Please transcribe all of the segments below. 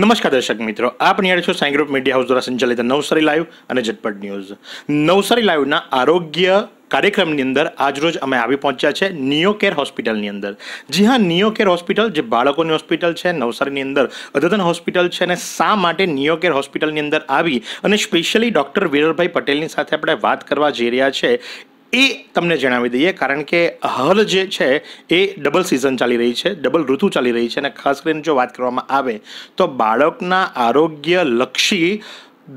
નમસ્કાર દર્શક મિત્રો આપ નિહાળી છો સાંઈ ગ્રુપ મીડિયા હાઉસ દ્વારા સંચાલિત નવસારી લાઈવ અને ઝટપટ ન્યૂઝ નવસારી લાઈવના આરોગ્ય કાર્યક્રમની અંદર આજરોજ અમે આવી પહોંચ્યા છે નિયોકેર હોસ્પિટલની અંદર જી હા નિયોકેર હોસ્પિટલ જે બાળકોની હોસ્પિટલ છે નવસારીની અંદર અદ્યતન હોસ્પિટલ છે અને શા માટે નિયોકેર હોસ્પિટલની અંદર આવી અને સ્પેશિયલી ડૉક્ટર વિરલભાઈ પટેલની સાથે આપણે વાત કરવા જઈ રહ્યા છે એ તમને જણાવી દઈએ કારણ કે હાલ જે છે એ ડબલ સિઝન ચાલી રહી છે ડબલ ઋતુ ચાલી રહી છે અને ખાસ કરીને જો વાત કરવામાં આવે તો બાળકના આરોગ્ય લક્ષી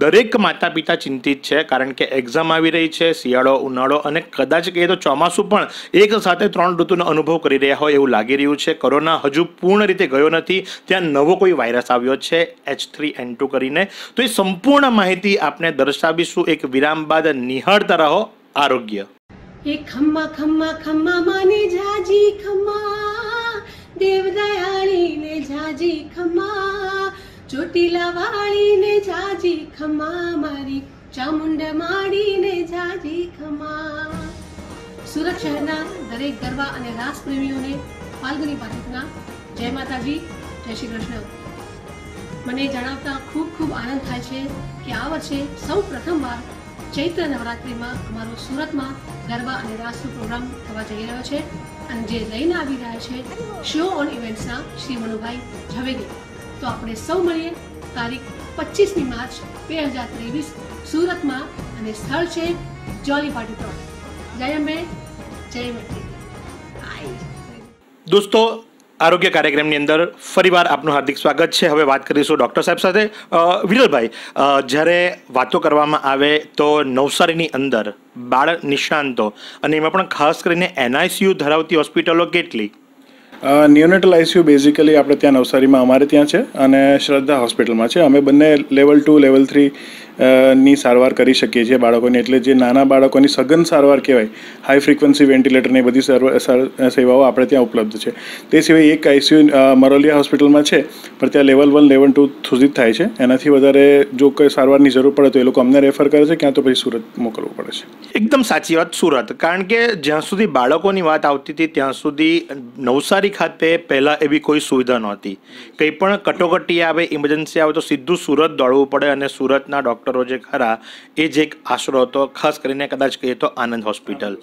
દરેક માતા પિતા ચિંતિત છે કારણ કે એક્ઝામ આવી રહી છે શિયાળો ઉનાળો અને કદાચ કહીએ તો ચોમાસું પણ એક સાથે ત્રણ ઋતુનો અનુભવ કરી રહ્યા હોય એવું લાગી રહ્યું છે કોરોના હજુ પૂર્ણ રીતે ગયો નથી ત્યાં નવો કોઈ વાયરસ આવ્યો છે એચ થ્રી એન ટુ કરીને તો એ સંપૂર્ણ માહિતી આપણે દર્શાવીશું એક વિરામ બાદ નિહાળતા રહો આરોગ્ય એ ખમ્મા ખમ્મા ખમ્મા માને જાજી ખમ્મા દેવદયાળી ને જાજી ખમ્મા ચોટીલા વાળી ને જાજી ખમ્મા મારી ચામુંડ માડી ને જાજી ખમ્મા સુરત શહેરના દરેક ગરબા અને રાસ પ્રેમીઓને ફાલ્ગુની પાઠકના જય માતાજી જય શ્રી કૃષ્ણ મને જણાવતા ખૂબ ખૂબ આનંદ થાય છે કે આ વર્ષે સૌ પ્રથમવાર ચૈત્ર નવરાત્રિમાં અમારો સુરતમાં ગરબા અને રાસનો પ્રોગ્રામ થવા જઈ રહ્યો છે અને જે લઈને આવી રહ્યા છે શો ઓન ઇવેન્ટ્સના શ્રી મનુભાઈ ઝવેરી તો આપણે સૌ મળીએ તારીખ પચીસમી માર્ચ બે હજાર ત્રેવીસ સુરતમાં અને સ્થળ છે જોલી પાટી પ્લોટ જય અંબે જય મૈત્રી દોસ્તો આરોગ્ય કાર્યક્રમની અંદર ફરીવાર આપનું હાર્દિક સ્વાગત છે હવે વાત કરીશું ડૉક્ટર સાહેબ સાથે વિરલભાઈ જ્યારે વાતો કરવામાં આવે તો નવસારીની અંદર બાળ નિષ્ણાંતો અને એમાં પણ ખાસ કરીને એનઆઈસીયુ ધરાવતી હોસ્પિટલો કેટલી નિયોનેટલ આઈસીયુ બેઝિકલી આપણે ત્યાં નવસારીમાં અમારે ત્યાં છે અને શ્રદ્ધા હોસ્પિટલમાં છે અમે બંને લેવલ ટુ લેવલ થ્રી ની સારવાર કરી શકીએ છીએ બાળકોને એટલે જે નાના બાળકોની સઘન સારવાર કહેવાય હાઈ ફ્રિકવન્સી એ બધી સેવાઓ આપણે ત્યાં ઉપલબ્ધ છે તે સિવાય એક આઈસીયુ મરોલિયા હોસ્પિટલમાં છે પણ ત્યાં લેવલ વન લેવલ ટુ સુધી થાય છે એનાથી વધારે જો કોઈ સારવારની જરૂર પડે તો એ લોકો અમને રેફર કરે છે ક્યાં તો પછી સુરત મોકલવું પડે છે એકદમ સાચી વાત સુરત કારણ કે જ્યાં સુધી બાળકોની વાત આવતી હતી ત્યાં સુધી નવસારી ખાતે પહેલાં એવી કોઈ સુવિધા નહોતી કંઈ પણ કટોકટી આવે ઇમરજન્સી આવે તો સીધું સુરત દોડવું પડે અને સુરતના ડૉક્ટર ડૉક્ટરો જે ખરા એ જ એક આશરો હતો ખાસ કરીને કદાચ કહીએ તો આનંદ હોસ્પિટલ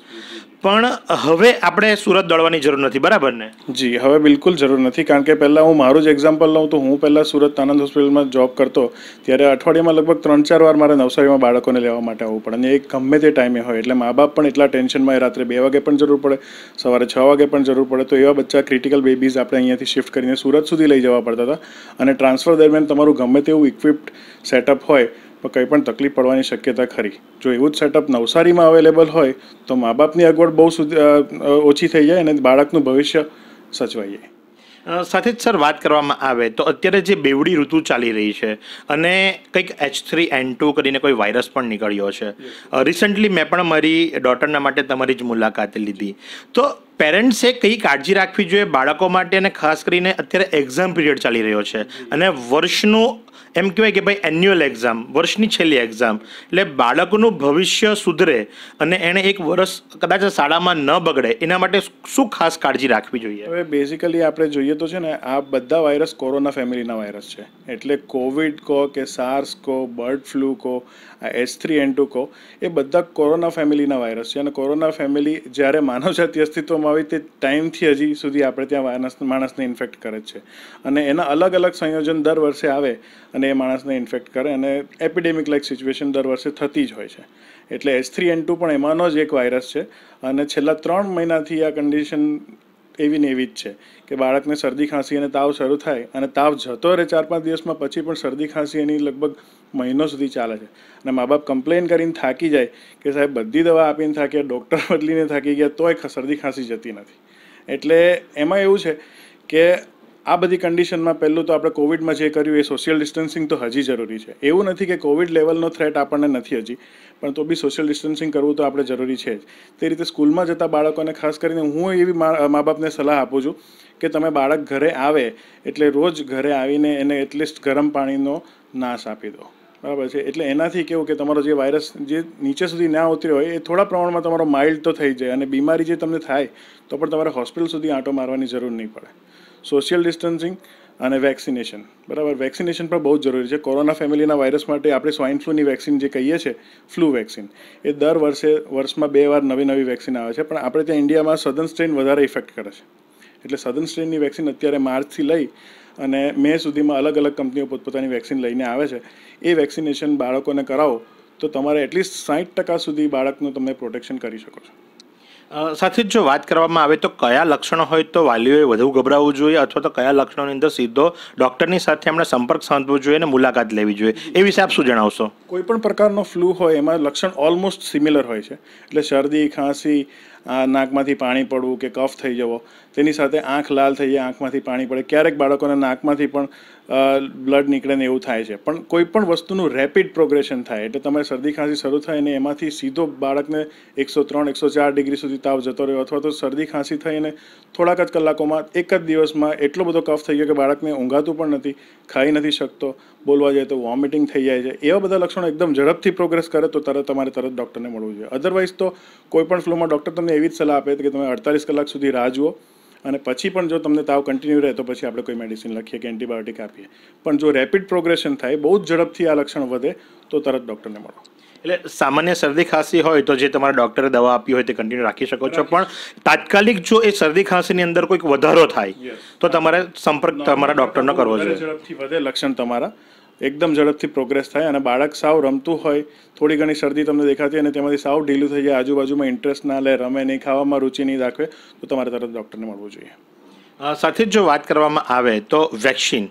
પણ હવે આપણે સુરત દોડવાની જરૂર નથી બરાબર ને જી હવે બિલકુલ જરૂર નથી કારણ કે પહેલાં હું મારું જ એક્ઝામ્પલ લઉં તો હું પહેલાં સુરત આનંદ હોસ્પિટલમાં જોબ કરતો ત્યારે અઠવાડિયામાં લગભગ ત્રણ ચાર વાર મારે નવસારીમાં બાળકોને લેવા માટે આવવું પડે અને એ ગમે તે ટાઈમે હોય એટલે મા બાપ પણ એટલા ટેન્શનમાં એ રાત્રે બે વાગે પણ જરૂર પડે સવારે છ વાગે પણ જરૂર પડે તો એવા બચ્ચા ક્રિટિકલ બેબીઝ આપણે અહીંયાથી શિફ્ટ કરીને સુરત સુધી લઈ જવા પડતા હતા અને ટ્રાન્સફર દરમિયાન તમારું ગમે તેવું ઇક્વિપ્ડ સેટઅપ હોય કંઈ પણ તકલીફ પડવાની શક્યતા ખરી જો એવું જ સેટઅપ નવસારીમાં અવેલેબલ હોય તો મા બાપની અગવડ બહુ ઓછી થઈ જાય અને બાળકનું ભવિષ્ય સચવાઈ જાય સાથે જ સર વાત કરવામાં આવે તો અત્યારે જે બેવડી ઋતુ ચાલી રહી છે અને કંઈક એચ થ્રી એન ટુ કરીને કોઈ વાયરસ પણ નીકળ્યો છે રિસન્ટલી મેં પણ મારી ડોટરના માટે તમારી જ મુલાકાત લીધી તો પેરેન્ટ્સે કઈ કાળજી રાખવી જોઈએ બાળકો માટે અને ખાસ કરીને અત્યારે એક્ઝામ પીરિયડ ચાલી રહ્યો છે અને વર્ષનું એમ કહેવાય કે ભાઈ એન્યુઅલ એક્ઝામ વર્ષની છેલ્લી એક્ઝામ એટલે બાળકનું ભવિષ્ય સુધરે અને એણે એક વર્ષ કદાચ શાળામાં ન બગડે એના માટે શું ખાસ કાળજી રાખવી જોઈએ હવે બેઝિકલી આપણે જોઈએ તો છે ને આ બધા વાયરસ કોરોના ફેમિલીના વાયરસ છે એટલે કોવિડ કહો કે સાર્સ કો બર્ડ ફ્લૂ કહો એચ થ્રી એન ટુ કહો એ બધા કોરોના ફેમિલીના વાયરસ છે અને કોરોના ફેમિલી જ્યારે માનવજાતિ અસ્તિત્વમાં કરવામાં આવે તે ટાઈમથી હજી સુધી આપણે ત્યાં માણસ માણસને ઇન્ફેક્ટ કરે છે અને એના અલગ અલગ સંયોજન દર વર્ષે આવે અને એ માણસને ઇન્ફેક્ટ કરે અને એપિડેમિક લાઈક સિચ્યુએશન દર વર્ષે થતી જ હોય છે એટલે એચ થ્રી એન ટુ પણ એમાંનો જ એક વાયરસ છે અને છેલ્લા ત્રણ મહિનાથી આ કન્ડિશન એવી ને એવી જ છે કે બાળકને શરદી ખાંસી અને તાવ શરૂ થાય અને તાવ જતો રહે ચાર પાંચ દિવસમાં પછી પણ શરદી ખાંસી એની લગભગ મહિનો સુધી ચાલે છે અને મા બાપ કમ્પ્લેન કરીને થાકી જાય કે સાહેબ બધી દવા આપીને થાક્યા ડૉક્ટર બદલીને થાકી ગયા તોય શરદી ખાંસી જતી નથી એટલે એમાં એવું છે કે આ બધી કન્ડિશનમાં પહેલું તો આપણે કોવિડમાં જે કર્યું એ સોશિયલ ડિસ્ટન્સિંગ તો હજી જરૂરી છે એવું નથી કે કોવિડ લેવલનો થ્રેટ આપણને નથી હજી પણ તો બી સોશિયલ ડિસ્ટન્સિંગ કરવું તો આપણે જરૂરી છે જ તે રીતે સ્કૂલમાં જતા બાળકોને ખાસ કરીને હું એવી મા બાપને સલાહ આપું છું કે તમે બાળક ઘરે આવે એટલે રોજ ઘરે આવીને એને એટલીસ્ટ ગરમ પાણીનો નાશ આપી દો બરાબર છે એટલે એનાથી કેવું કે તમારો જે વાયરસ જે નીચે સુધી ના ઉતર્યો હોય એ થોડા પ્રમાણમાં તમારો માઇલ્ડ તો થઈ જાય અને બીમારી જે તમને થાય તો પણ તમારે હોસ્પિટલ સુધી આંટો મારવાની જરૂર નહીં પડે સોશિયલ ડિસ્ટન્સિંગ અને વેક્સિનેશન બરાબર વેક્સિનેશન પણ બહુ જ જરૂરી છે કોરોના ફેમિલીના વાયરસ માટે આપણે સ્વાઇન ફ્લૂની વેક્સિન જે કહીએ છીએ ફ્લૂ વેક્સિન એ દર વર્ષે વર્ષમાં બે વાર નવી નવી વેક્સિન આવે છે પણ આપણે ત્યાં ઇન્ડિયામાં સદન સ્ટ્રેન વધારે ઇફેક્ટ કરે છે એટલે સદન સ્ટ્રેનની વેક્સિન અત્યારે માર્ચથી લઈ અને મે સુધીમાં અલગ અલગ કંપનીઓ પોતપોતાની વેક્સિન લઈને આવે છે એ વેક્સિનેશન બાળકોને કરાવો તો તમારે એટલીસ્ટ સાઠ ટકા સુધી બાળકનું તમે પ્રોટેક્શન કરી શકો છો સાથે જો વાત કરવામાં આવે તો કયા લક્ષણો હોય તો વાલીઓએ વધુ ગભરાવવું જોઈએ અથવા તો કયા લક્ષણોની અંદર સીધો ડૉક્ટરની સાથે એમણે સંપર્ક સાધવો જોઈએ અને મુલાકાત લેવી જોઈએ એ વિશે આપ શું જણાવશો કોઈ પણ પ્રકારનો ફ્લૂ હોય એમાં લક્ષણ ઓલમોસ્ટ સિમિલર હોય છે એટલે શરદી ખાંસી નાકમાંથી પાણી પડવું કે કફ થઈ જવો તેની સાથે આંખ લાલ થઈ જાય આંખમાંથી પાણી પડે ક્યારેક બાળકોને નાકમાંથી પણ બ્લડ નીકળે ને એવું થાય છે પણ કોઈ પણ વસ્તુનું રેપિડ પ્રોગ્રેશન થાય એટલે તમારે શરદી ખાંસી શરૂ થાય અને એમાંથી સીધો બાળકને એકસો ત્રણ એકસો ચાર ડિગ્રી સુધી તાવ જતો રહ્યો અથવા તો શરદી ખાંસી થઈને થોડાક જ કલાકોમાં એક જ દિવસમાં એટલો બધો કફ થઈ ગયો કે બાળકને ઊંઘાતું પણ નથી ખાઈ નથી શકતો બોલવા જાય તો વોમિટિંગ થઈ જાય છે એવા બધા લક્ષણો એકદમ ઝડપથી પ્રોગ્રેસ કરે તો તરત તમારે તરત ડૉક્ટરને મળવું જોઈએ અધરવાઇઝ તો કોઈ પણ ફ્લૂમાં ડૉક્ટર તમને એવી જ સલાહ આપે કે તમે અડતાલીસ કલાક સુધી રાહ જુઓ અને પછી પણ જો તમને તાવ કન્ટિન્યુ રહે તો પછી આપણે કોઈ મેડિસિન લખીએ કે એન્ટીબાયોટિક આપીએ પણ જો રેપિડ પ્રોગ્રેશન થાય બહુ જ ઝડપથી આ લક્ષણ વધે તો તરત ડૉક્ટરને મળો એટલે સામાન્ય શરદી ખાંસી હોય તો જે તમારા ડૉક્ટરે દવા આપી હોય તે કન્ટિન્યુ રાખી શકો છો પણ તાત્કાલિક જો એ શરદી ખાંસીની અંદર કોઈક વધારો થાય તો તમારે સંપર્ક તમારા ડૉક્ટરનો કરવો જોઈએ ઝડપથી વધે લક્ષણ તમારા એકદમ ઝડપથી પ્રોગ્રેસ થાય અને બાળક સાવ રમતું હોય થોડી ઘણી શરદી તમને દેખાતી અને તેમાંથી સાવ ઢીલું થઈ જાય આજુબાજુમાં ઇન્ટરેસ્ટ ના લે રમે નહીં ખાવામાં રુચિ નહીં દાખવે તો તમારે તરત ડૉક્ટરને મળવું જોઈએ સાથે જો વાત કરવામાં આવે તો વેક્સિન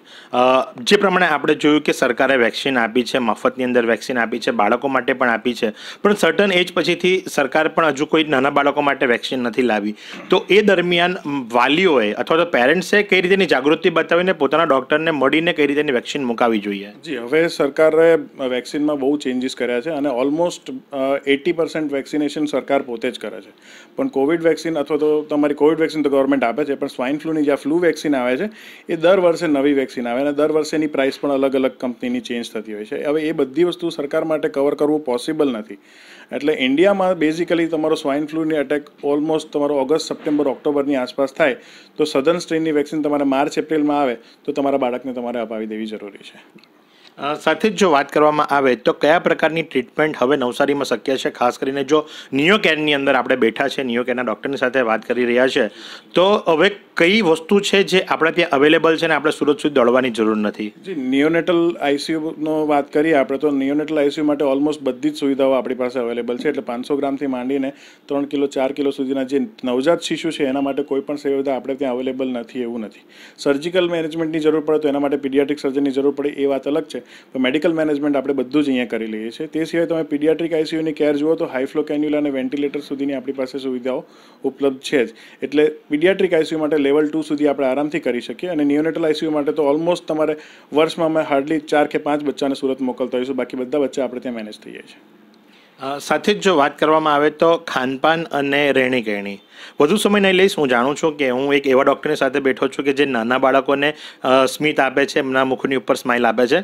જે પ્રમાણે આપણે જોયું કે સરકારે વેક્સિન આપી છે મફતની અંદર વેક્સિન આપી છે બાળકો માટે પણ આપી છે પણ સર્ટન એજ પછીથી સરકાર પણ હજુ કોઈ નાના બાળકો માટે વેક્સિન નથી લાવી તો એ દરમિયાન વાલીઓએ અથવા તો પેરેન્ટ્સે કઈ રીતેની જાગૃતિ બતાવીને પોતાના ડૉક્ટરને મળીને કઈ રીતેની વેક્સિન મુકાવી જોઈએ જી હવે સરકારે વેક્સિનમાં બહુ ચેન્જીસ કર્યા છે અને ઓલમોસ્ટ એટી પર્સન્ટ વેક્સિનેશન સરકાર પોતે જ કરે છે પણ કોવિડ વેક્સિન અથવા તો તમારી કોવિડ વેક્સિન તો ગવર્મેન્ટ આપે છે પણ સ્વાઇન ફ્લુ કોવિડની જે ફ્લૂ વેક્સિન આવે છે એ દર વર્ષે નવી વેક્સિન આવે અને દર વર્ષે એની પ્રાઇસ પણ અલગ અલગ કંપનીની ચેન્જ થતી હોય છે હવે એ બધી વસ્તુ સરકાર માટે કવર કરવું પોસિબલ નથી એટલે ઇન્ડિયામાં બેઝિકલી તમારો સ્વાઇન ફ્લૂની એટેક ઓલમોસ્ટ તમારો ઓગસ્ટ સપ્ટેમ્બર ઓક્ટોબરની આસપાસ થાય તો સદન સ્ટ્રેનની વેક્સિન તમારે માર્ચ એપ્રિલમાં આવે તો તમારા બાળકને તમારે અપાવી દેવી જરૂરી છે સાથે જ જો વાત કરવામાં આવે તો કયા પ્રકારની ટ્રીટમેન્ટ હવે નવસારીમાં શક્ય છે ખાસ કરીને જો નિયોકેરની અંદર આપણે બેઠા છે નિયોકેરના ડૉક્ટરની સાથે વાત કરી રહ્યા છે તો હવે કઈ વસ્તુ છે જે આપણે ત્યાં અવેલેબલ છે ને આપણે સુરત સુધી દોડવાની જરૂર નથી જી નિયોનેટલ આઈસીયુનો વાત કરીએ આપણે તો નિયોનેટલ આઈસીયુ માટે ઓલમોસ્ટ બધી જ સુવિધાઓ આપણી પાસે અવેલેબલ છે એટલે પાંચસો ગ્રામથી માંડીને ત્રણ કિલો ચાર કિલો સુધીના જે નવજાત શિશુ છે એના માટે કોઈ પણ સુવિધા આપણે ત્યાં અવેલેબલ નથી એવું નથી સર્જિકલ મેનેજમેન્ટની જરૂર પડે તો એના માટે પીડિયાટ્રિક સર્જનની જરૂર પડે એ વાત અલગ છે તો મેડિકલ મેનેજમેન્ટ આપણે બધું જ અહીંયા કરી લઈએ છીએ તે સિવાય તમે પીડિયાટ્રિક આઈસીયુની કેર જુઓ તો હાઈફ્લો કેન્યુલા અને વેન્ટિલેટર સુધીની આપણી પાસે સુવિધાઓ ઉપલબ્ધ છે જ એટલે પીડિયાટ્રિક આઈસીયુ માટે લેવલ ટુ સુધી આપણે આરામથી કરી શકીએ અને નિયોનેટલ આઈસીયુ માટે તો ઓલમોસ્ટ તમારે વર્ષમાં અમે હાર્ડલી ચાર કે પાંચ બચ્ચાને સુરત મોકલતા હોઈશું બાકી બધા બચ્ચા આપણે ત્યાં મેનેજ થઈ જાય છે સાથે જ જો વાત કરવામાં આવે તો ખાનપાન અને રહેણી કહેણી વધુ સમય નહીં લઈશ હું જાણું છું કે હું એક એવા ડૉક્ટરની સાથે બેઠો છું કે જે નાના બાળકોને સ્મિત આપે છે એમના મુખની ઉપર સ્માઇલ આપે છે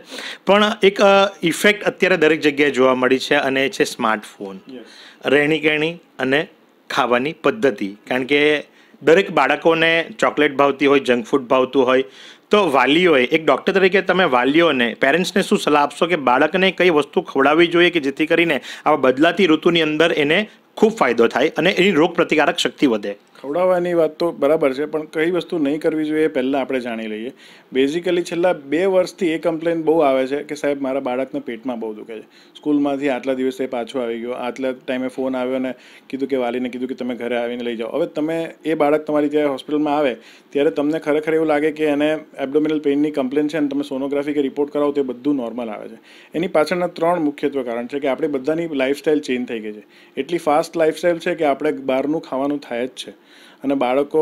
પણ એક ઇફેક્ટ અત્યારે દરેક જગ્યાએ જોવા મળી છે અને એ છે સ્માર્ટફોન રહેણી કહેણી અને ખાવાની પદ્ધતિ કારણ કે દરેક બાળકોને ચોકલેટ ભાવતી હોય જંક ફૂડ ભાવતું હોય તો વાલીઓએ એક ડૉક્ટર તરીકે તમે વાલીઓને પેરેન્ટ્સને શું સલાહ આપશો કે બાળકને કઈ વસ્તુ ખવડાવવી જોઈએ કે જેથી કરીને આવા બદલાતી ઋતુની અંદર એને ખૂબ ફાયદો થાય અને એની રોગ પ્રતિકારક શક્તિ વધે ખવડાવવાની વાત તો બરાબર છે પણ કઈ વસ્તુ નહીં કરવી જોઈએ એ પહેલાં આપણે જાણી લઈએ બેઝિકલી છેલ્લા બે વર્ષથી એ કમ્પ્લેન બહુ આવે છે કે સાહેબ મારા બાળકને પેટમાં બહુ દુખે છે સ્કૂલમાંથી આટલા દિવસે પાછો આવી ગયો આટલા ટાઈમે ફોન આવ્યો ને કીધું કે વાલીને કીધું કે તમે ઘરે આવીને લઈ જાઓ હવે તમે એ બાળક તમારી ત્યાં હોસ્પિટલમાં આવે ત્યારે તમને ખરેખર એવું લાગે કે એને એબડોમિનલ પેઇનની કમ્પ્લેન છે અને તમે સોનોગ્રાફી કે રિપોર્ટ કરાવો તે બધું નોર્મલ આવે છે એની પાછળના ત્રણ મુખ્યત્વ કારણ છે કે આપણે બધાની લાઈફસ્ટાઈલ ચેન્જ થઈ ગઈ છે એટલી ફાસ્ટ લાઈફસ્ટાઈલ છે કે આપણે બહારનું ખાવાનું થાય જ છે અને બાળકો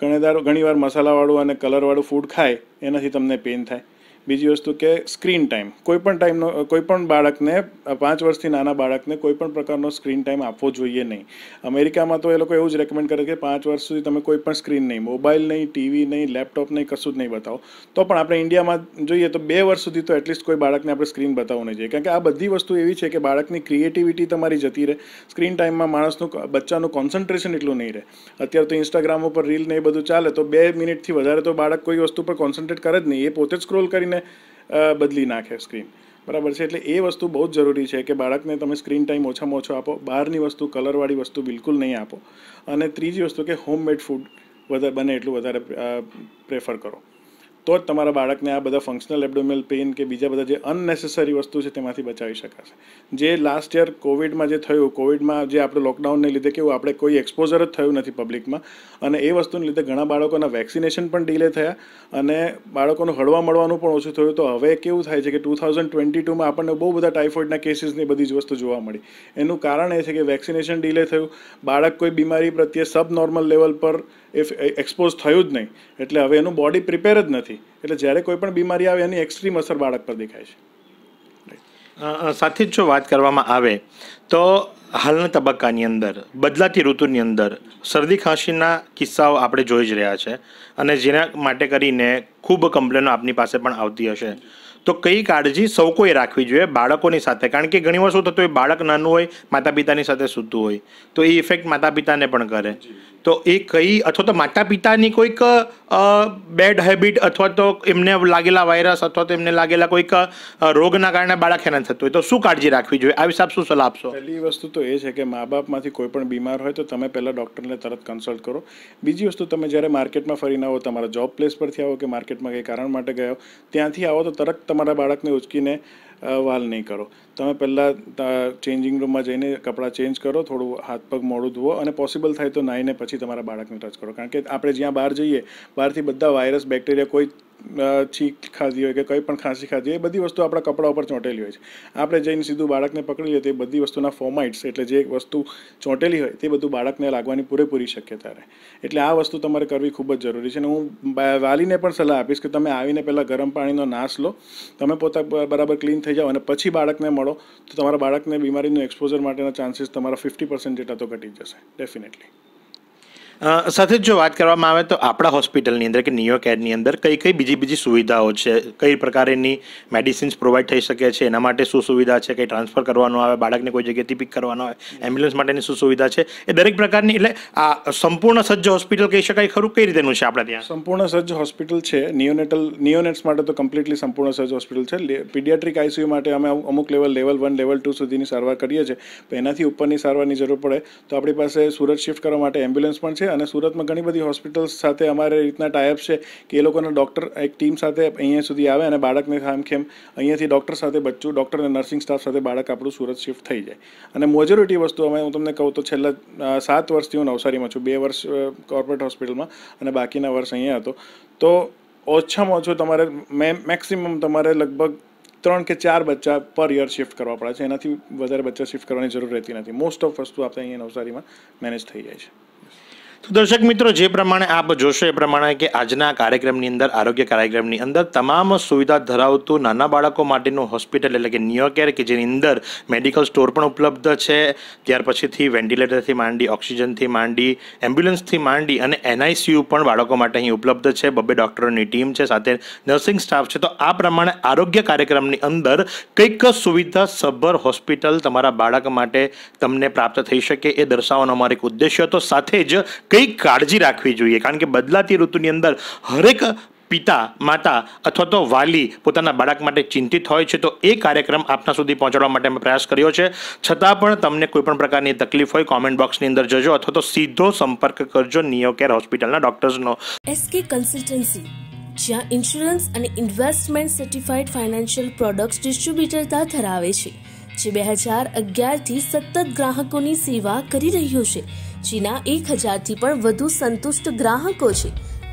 ઘણીવાર ઘણીવાર મસાલાવાળું અને કલરવાળું ફૂડ ખાય એનાથી તમને પેઇન થાય બીજી વસ્તુ કે સ્ક્રીન ટાઈમ કોઈપણ ટાઈમનો કોઈપણ બાળકને પાંચ વર્ષથી નાના બાળકને કોઈપણ પ્રકારનો સ્ક્રીન ટાઈમ આપવો જોઈએ નહીં અમેરિકામાં તો એ લોકો એવું જ રેકમેન્ડ કરે કે પાંચ વર્ષ સુધી તમે પણ સ્ક્રીન નહીં મોબાઈલ નહીં ટીવી નહીં લેપટોપ નહીં કશું જ નહીં બતાવો તો પણ આપણે ઇન્ડિયામાં જોઈએ તો બે વર્ષ સુધી તો એટલીસ્ટ કોઈ બાળકને આપણે સ્ક્રીન બતાવવું નહીં જોઈએ કારણ કે આ બધી વસ્તુ એવી છે કે બાળકની ક્રિએટિવિટી તમારી જતી રહે સ્ક્રીન ટાઈમમાં માણસનું બચ્ચાનું કોન્સન્ટ્રેશન એટલું નહીં રહે અત્યારે તો ઇન્સ્ટાગ્રામ ઉપર રીલ ને એ બધું ચાલે તો બે મિનિટથી વધારે તો બાળક કોઈ વસ્તુ પર કોન્સન્ટ્રેટ કરે જ નહીં એ પોતે જ સ્ક્રોલ કરીને તમને બદલી નાખે સ્ક્રીન બરાબર છે એટલે એ વસ્તુ બહુ જ જરૂરી છે કે બાળકને તમે સ્ક્રીન ટાઈમ ઓછામાં ઓછો આપો બહારની વસ્તુ કલરવાળી વસ્તુ બિલકુલ નહીં આપો અને ત્રીજી વસ્તુ કે હોમમેડ ફૂડ વધારે બને એટલું વધારે પ્રેફર કરો તો જ તમારા બાળકને આ બધા ફંક્શનલ એબડોમિનલ પેઇન કે બીજા બધા જે અનનેસેસરી વસ્તુ છે તેમાંથી બચાવી શકાશે જે લાસ્ટ યર કોવિડમાં જે થયું કોવિડમાં જે આપણે લોકડાઉનને લીધે કેવું આપણે કોઈ એક્સપોઝર જ થયું નથી પબ્લિકમાં અને એ વસ્તુને લીધે ઘણા બાળકોના વેક્સિનેશન પણ ડીલે થયા અને બાળકોનું હળવા મળવાનું પણ ઓછું થયું તો હવે કેવું થાય છે કે ટુ થાઉઝન્ડ ટ્વેન્ટી ટુમાં આપણને બહુ બધા ટાઇફોઇડના કેસીસની બધી જ વસ્તુ જોવા મળી એનું કારણ એ છે કે વેક્સિનેશન ડીલે થયું બાળક કોઈ બીમારી પ્રત્યે સબ નોર્મલ લેવલ પર એક્સપોઝ થયું જ નહીં એટલે હવે એનું બોડી પ્રિપેર જ નથી નથી એટલે જ્યારે કોઈ પણ બીમારી આવે એની એક્સ્ટ્રીમ અસર બાળક પર દેખાય છે સાથે જ જો વાત કરવામાં આવે તો હાલના તબક્કાની અંદર બદલાતી ઋતુની અંદર શરદી ખાંસીના કિસ્સાઓ આપણે જોઈ જ રહ્યા છે અને જેના માટે કરીને ખૂબ કમ્પ્લેનો આપની પાસે પણ આવતી હશે તો કઈ કાળજી સૌ કોઈ રાખવી જોઈએ બાળકોની સાથે કારણ કે ઘણીવાર શું થતું હોય બાળક નાનું હોય માતા પિતાની સાથે સૂતું હોય તો એ ઇફેક્ટ માતા પિતાને પણ કરે તો એ કઈ અથવા તો માતા પિતાની કોઈક બેડ હેબિટ અથવા તો એમને લાગેલા વાયરસ અથવા તો એમને લાગેલા કોઈક રોગના કારણે બાળક હેરાન થતું હોય તો શું કાળજી રાખવી જોઈએ આવી વિશે શું સલાહ આપશો પહેલી વસ્તુ તો એ છે કે મા બાપમાંથી કોઈ પણ બીમાર હોય તો તમે પહેલાં ડૉક્ટરને તરત કન્સલ્ટ કરો બીજી વસ્તુ તમે જ્યારે માર્કેટમાં ફરીને આવો તમારા જોબ પ્લેસ પરથી આવો કે માર્કેટમાં કંઈ કારણ માટે ગયો ત્યાંથી આવો તો તરત તમારા બાળકને ઉચકીને વાલ નહીં કરો તમે પહેલાં ચેન્જિંગ રૂમમાં જઈને કપડાં ચેન્જ કરો થોડું હાથ પગ મોડું ધુઓ અને પોસિબલ થાય તો નાહીને પછી તમારા બાળકને ટચ કરો કારણ કે આપણે જ્યાં બહાર જઈએ બહારથી બધા વાયરસ બેક્ટેરિયા કોઈ છીક ખાધી હોય કે કંઈ પણ ખાંસી ખાધી હોય એ બધી વસ્તુ આપણા કપડા ઉપર ચોંટેલી હોય છે આપણે જઈને સીધું બાળકને પકડી લઈએ તો બધી વસ્તુના ફોમાઇટ્સ એટલે જે વસ્તુ ચોંટેલી હોય તે બધું બાળકને લાગવાની પૂરેપૂરી શક્યતા રહે એટલે આ વસ્તુ તમારે કરવી ખૂબ જ જરૂરી છે અને હું વાલીને પણ સલાહ આપીશ કે તમે આવીને પહેલાં ગરમ પાણીનો નાશ લો તમે પોતા બરાબર ક્લીન થઈ જાઓ અને પછી બાળકને મળો ઘટાડો તો તમારા બાળકને બીમારીનું એક્સપોઝર માટેના ચાન્સીસ તમારા ફિફ્ટી પર્સન્ટ જેટલા તો ઘટી જશે ડેફિનેટલી સાથે જો વાત કરવામાં આવે તો આપણા હોસ્પિટલની અંદર કે નિયો કેરની અંદર કઈ કઈ બીજી બીજી સુવિધાઓ છે કઈ પ્રકારની મેડિસિન્સ પ્રોવાઈડ થઈ શકે છે એના માટે શું સુવિધા છે કંઈ ટ્રાન્સફર કરવાનું આવે બાળકને કોઈ જગ્યાએથી પિક કરવાનું આવે એમ્બ્યુલન્સ માટેની શું સુવિધા છે એ દરેક પ્રકારની એટલે આ સંપૂર્ણ સજ્જ હોસ્પિટલ કહી શકાય ખરું કઈ રીતેનું છે આપણે ત્યાં સંપૂર્ણ સજ્જ હોસ્પિટલ છે નિયોનેટલ નિયોનેટ્સ માટે તો કમ્પ્લીટલી સંપૂર્ણ સજ્જ હોસ્પિટલ છે પીડિયાટ્રિક આઈસીયુ માટે અમે અમુક level level one level two સુધીની સારવાર કરીએ છીએ એનાથી ઉપરની સારવારની જરૂર પડે તો આપણી પાસે સુરત શિફ્ટ કરવા માટે એમ્બ્યુલન્સ પણ છે અને સુરતમાં ઘણી બધી હોસ્પિટલ્સ સાથે અમારે રીતના ટાઈપ છે કે એ લોકોના ડૉક્ટર એક ટીમ સાથે અહીંયા સુધી આવે અને બાળકને ખામખેમ અહીંયાથી ડૉક્ટર સાથે બચ્ચું ડૉક્ટર અને નર્સિંગ સ્ટાફ સાથે બાળક આપણું સુરત શિફ્ટ થઈ જાય અને મોજોરિટી વસ્તુ અમે હું તમને કહું તો છેલ્લા સાત વર્ષથી હું નવસારીમાં છું બે વર્ષ કોર્પોરેટ હોસ્પિટલમાં અને બાકીના વર્ષ અહીંયા હતો તો ઓછામાં ઓછો તમારે મેક્સિમમ તમારે લગભગ ત્રણ કે ચાર બચ્ચા પર યર શિફ્ટ કરવા પડે છે એનાથી વધારે બચ્ચા શિફ્ટ કરવાની જરૂર રહેતી નથી મોસ્ટ ઓફ વસ્તુ આપણે અહીંયા નવસારીમાં મેનેજ થઈ જાય છે તો દર્શક મિત્રો જે પ્રમાણે આપ જોશો એ પ્રમાણે કે આજના કાર્યક્રમની અંદર આરોગ્ય કાર્યક્રમની અંદર તમામ સુવિધા ધરાવતું નાના બાળકો માટેનું હોસ્પિટલ એટલે કે કેર કે જેની અંદર મેડિકલ સ્ટોર પણ ઉપલબ્ધ છે ત્યાર પછીથી વેન્ટિલેટરથી માંડી ઓક્સિજનથી માંડી એમ્બ્યુલન્સથી માંડી અને એનઆઈસીયુ પણ બાળકો માટે અહીં ઉપલબ્ધ છે બબ્બે ડૉક્ટરોની ટીમ છે સાથે નર્સિંગ સ્ટાફ છે તો આ પ્રમાણે આરોગ્ય કાર્યક્રમની અંદર કંઈક સુવિધા સભર હોસ્પિટલ તમારા બાળક માટે તમને પ્રાપ્ત થઈ શકે એ દર્શાવવાનો અમારો એક ઉદ્દેશ્ય હતો સાથે જ કઈ કાળજી રાખવી જોઈએ કારણ કે બદલાતી ઋતુની અંદર હરેક પિતા માતા અથવા તો વાલી પોતાના બાળક માટે ચિંતિત હોય છે તો એ કાર્યક્રમ આપના સુધી પહોંચાડવા માટે અમે પ્રયાસ કર્યો છે છતાં પણ તમને કોઈપણ પ્રકારની તકલીફ હોય કોમેન્ટ બોક્સની અંદર જજો અથવા તો સીધો સંપર્ક કરજો નિયો કેર હોસ્પિટલના ડોક્ટર્સનો એસકે કન્સલ્ટન્સી જ્યાં ઇન્સ્યોરન્સ અને ઇન્વેસ્ટમેન્ટ સર્ટિફાઇડ ફાઇનાન્શિયલ પ્રોડક્ટ્સ ડિસ્ટ્રીબ્યુટરતા ધરાવે છે જે બે હજાર અગિયારથી સતત ગ્રાહકોની સેવા કરી રહ્યો છે જેના એક હજારથી પણ વધુ સંતુષ્ટ ગ્રાહકો છે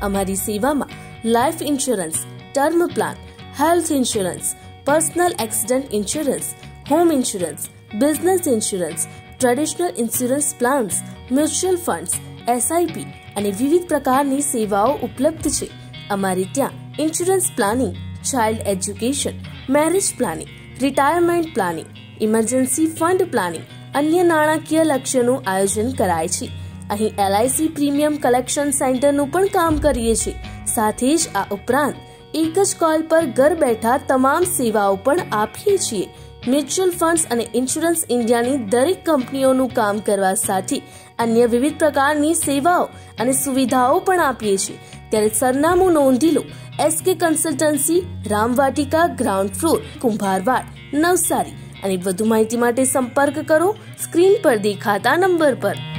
અમારી સેવામાં life insurance term plan health insurance personal accident insurance home insurance business insurance traditional insurance plans mutual funds S I P અને વિવિધ પ્રકારની સેવાઓ ઉપલબ્ધ છે અમારે ત્યાં insurance planning child education marriage planning retirement planning emergency fund planning અન્ય નાણાકીય લક્ષ્યોનું આયોજન કરાય છે અહીં એલઆઈસી પ્રીમિયમ કલેક્શન સેન્ટરનું પણ કામ કરીએ છીએ સાથે જ આ ઉપરાંત એક જ કોલ પર ઘર બેઠા તમામ સેવાઓ પણ આપીએ છીએ મ્યુચ્યુઅલ ફંડ્સ અને ઇન્સ્યોરન્સ ઇન્ડિયાની દરેક કંપનીઓનું કામ કરવા સાથે અન્ય વિવિધ પ્રકારની સેવાઓ અને સુવિધાઓ પણ આપીએ છીએ ત્યારે સરનામું નોંધી લો S K consultancy Ramvatika ground floor Kumbharwad Navsari અને વધુ માહિતી માટે સંપર્ક કરો સ્ક્રીન પર દેખાતા નંબર પર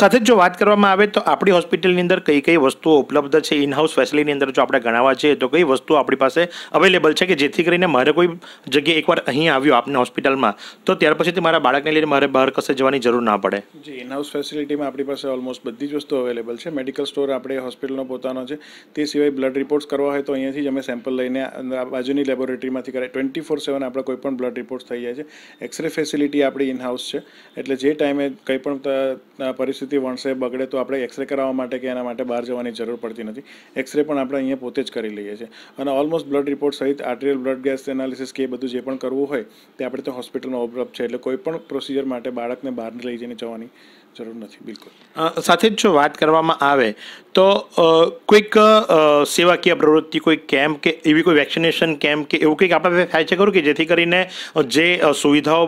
સાથે જો વાત કરવામાં આવે તો આપણી હોસ્પિટલની અંદર કઈ કઈ વસ્તુઓ ઉપલબ્ધ છે ઇનહાઉસ ફેસિલિટીની અંદર જો આપણે ગણાવવા છે તો કઈ વસ્તુઓ આપણી પાસે અવેલેબલ છે કે જેથી કરીને મારે કોઈ જગ્યાએ એકવાર અહીં આવ્યો આપની હોસ્પિટલમાં તો ત્યાર પછી મારા બાળકને લઈને મારે બહાર કશે જવાની જરૂર ના પડે જી ઇનહાઉસ ફેસિલિટીમાં આપણી પાસે ઓલમોસ્ટ બધી જ વસ્તુઓ અવેલેબલ છે મેડિકલ સ્ટોર આપણે હોસ્પિટલનો પોતાનો છે તે સિવાય બ્લડ રિપોર્ટ્સ કરવા હોય તો અહીંયાથી જ અમે સેમ્પલ લઈને બાજુની લેબોરેટરીમાંથી કરાય ટ્વેન્ટી ફોર સેવન આપણે કોઈ પણ બ્લડ રિપોર્ટ્સ થઈ જાય છે એક્સરે ફેસિલિટી આપણી ઇનહાઉસ છે એટલે જે ટાઈમે કંઈ પણ પરિસ્થિતિ પરિસ્થિતિ વણસે બગડે તો આપણે એક્સરે કરાવવા માટે કે એના માટે બહાર જવાની જરૂર પડતી નથી એક્સરે પણ આપણે અહીંયા પોતે જ કરી લઈએ છીએ અને ઓલમોસ્ટ બ્લડ રિપોર્ટ સહિત આર્ટેરિયલ બ્લડ ગેસ એનાલિસિસ કે એ બધું જે પણ કરવું હોય તે આપણે તો હોસ્પિટલમાં ઉપલબ્ધ છે એટલે કોઈ પણ પ્રોસિજર માટે બાળકને બહાર લઈ જઈને જવાની જરૂર નથી બિલકુલ સાથે જ જો વાત કરવામાં આવે તો કોઈક સેવાકીય પ્રવૃત્તિ કોઈ કેમ્પ કે એવી કોઈ વેક્સિનેશન કેમ્પ કે એવું કંઈક આપણે થાય છે ખરું કે જેથી કરીને જે સુવિધાઓ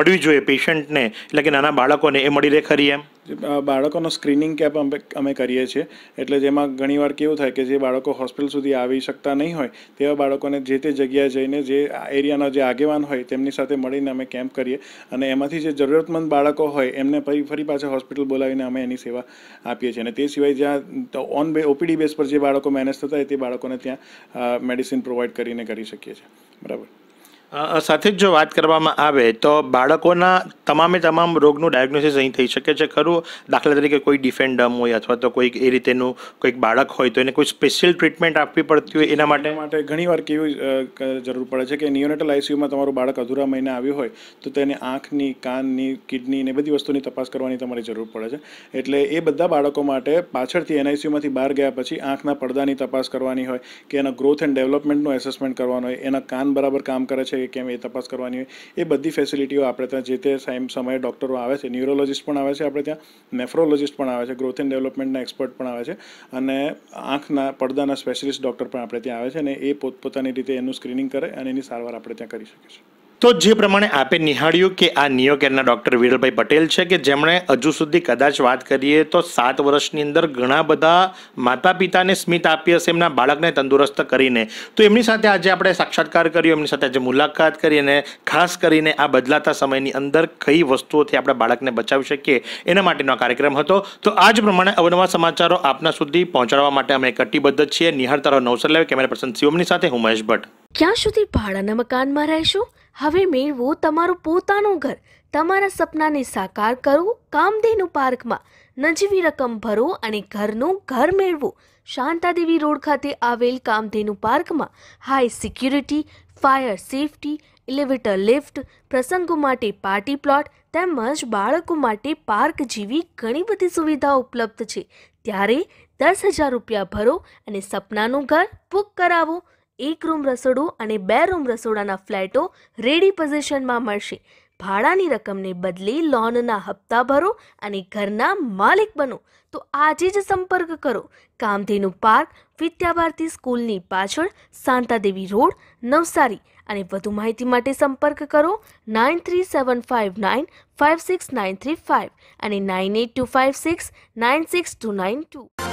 મળવી જોઈએ પેશન્ટને એટલે કે નાના બાળકોને એ મળી રહે ખરી એમ બાળકોનો સ્ક્રીનિંગ કેમ્પ અમે કરીએ છીએ એટલે જેમાં ઘણીવાર કેવું થાય કે જે બાળકો હોસ્પિટલ સુધી આવી શકતા નહીં હોય તેવા બાળકોને જે તે જગ્યાએ જઈને જે એરિયાના જે આગેવાન હોય તેમની સાથે મળીને અમે કેમ્પ કરીએ અને એમાંથી જે જરૂરતમંદ બાળકો હોય એમને ફરી ફરી પાછા હોસ્પિટલ બોલાવીને અમે એની સેવા આપીએ છીએ અને તે સિવાય જ્યાં ઓન બે ઓપીડી બેઝ પર જે બાળકો મેનેજ થતા હોય તે બાળકોને ત્યાં મેડિસિન પ્રોવાઈડ કરીને કરી શકીએ છીએ બરાબર સાથે જ જો વાત કરવામાં આવે તો બાળકોના તમામે તમામ રોગનું ડાયગ્નોસિસ અહીં થઈ શકે છે ખરું દાખલા તરીકે કોઈ ડિફેન્ડમ હોય અથવા તો કોઈક એ રીતેનું કોઈક બાળક હોય તો એને કોઈ સ્પેશિયલ ટ્રીટમેન્ટ આપવી પડતી હોય એના માટે માટે ઘણીવાર કેવી જરૂર પડે છે કે નિયોનેટલ આઈસીયુમાં તમારું બાળક અધૂરા મહિને આવ્યું હોય તો તેને આંખની કાનની કિડની ને બધી વસ્તુની તપાસ કરવાની તમારી જરૂર પડે છે એટલે એ બધા બાળકો માટે પાછળથી એનઆઈસીયુમાંથી બહાર ગયા પછી આંખના પડદાની તપાસ કરવાની હોય કે એના ગ્રોથ એન્ડ ડેવલપમેન્ટનું એસેસમેન્ટ કરવાનું હોય એના કાન બરાબર કામ કરે છે જોઈએ કેમ એ તપાસ કરવાની હોય એ બધી ફેસિલિટીઓ આપણે ત્યાં જે તે સમયે ડૉક્ટરો આવે છે ન્યુરોલોજિસ્ટ પણ આવે છે આપણે ત્યાં નેફ્રોલોજિસ્ટ પણ આવે છે ગ્રોથ એન્ડ ડેવલપમેન્ટના એક્સપર્ટ પણ આવે છે અને આંખના પડદાના સ્પેશિયલિસ્ટ ડૉક્ટર પણ આપણે ત્યાં આવે છે અને એ પોતપોતાની રીતે એનું સ્ક્રીનિંગ કરે અને એની સારવાર આપણે ત્યાં કરી શકીએ છીએ તો જે પ્રમાણે આપે નિહાળ્યું કે આ નિયો કેરના ડૉક્ટર વિરલભાઈ પટેલ છે કે જેમણે હજુ સુધી કદાચ વાત કરીએ તો સાત વર્ષની અંદર ઘણા બધા માતા પિતાને સ્મિત આપી હશે એમના બાળકને તંદુરસ્ત કરીને તો એમની સાથે આજે આપણે સાક્ષાત્કાર કર્યો એમની સાથે આજે મુલાકાત કરી અને ખાસ કરીને આ બદલાતા સમયની અંદર કઈ વસ્તુઓથી આપણા બાળકને બચાવી શકીએ એના માટેનો આ કાર્યક્રમ હતો તો આ જ પ્રમાણે અવનવા સમાચારો આપના સુધી પહોંચાડવા માટે અમે કટિબદ્ધ છીએ નિહાળ તારો નવસર લેવ કેમેરા પર્સન શિવમની સાથે હું મહેશ ભટ્ટ ક્યાં સુધી ભાડાના મકાનમાં રહેશું હવે મેળવો તમારું પોતાનું ઘર તમારા સપનાને સાકાર કરો કામધેનુ પાર્કમાં નજીવી રકમ ભરો અને ઘરનું ઘર મેળવો શાંતાદેવી રોડ ખાતે આવેલ કામધેનુ પાર્કમાં high security fire safety elevator lift પ્રસંગો માટે પાર્ટી પ્લોટ તેમજ બાળકો માટે પાર્ક જેવી ઘણી બધી સુવિધાઓ ઉપલબ્ધ છે ત્યારે દસ હજાર રૂપિયા ભરો અને સપનાનું ઘર બુક કરાવો એક રૂમ રસોડું અને બે રૂમ રસોડાના ફ્લેટો રેડી પોઝિશનમાં મળશે ભાડાની રકમને બદલે લોનના હપ્તા ભરો અને ઘરના માલિક બનો તો આજે જ સંપર્ક કરો કામધેનુ પાર્ક વિદ્યાભારતી સ્કૂલની પાછળ શાંતાદેવી રોડ નવસારી અને વધુ માહિતી માટે સંપર્ક કરો nine three seven five nine five six nine three five અને nine eight two five six nine six two nine two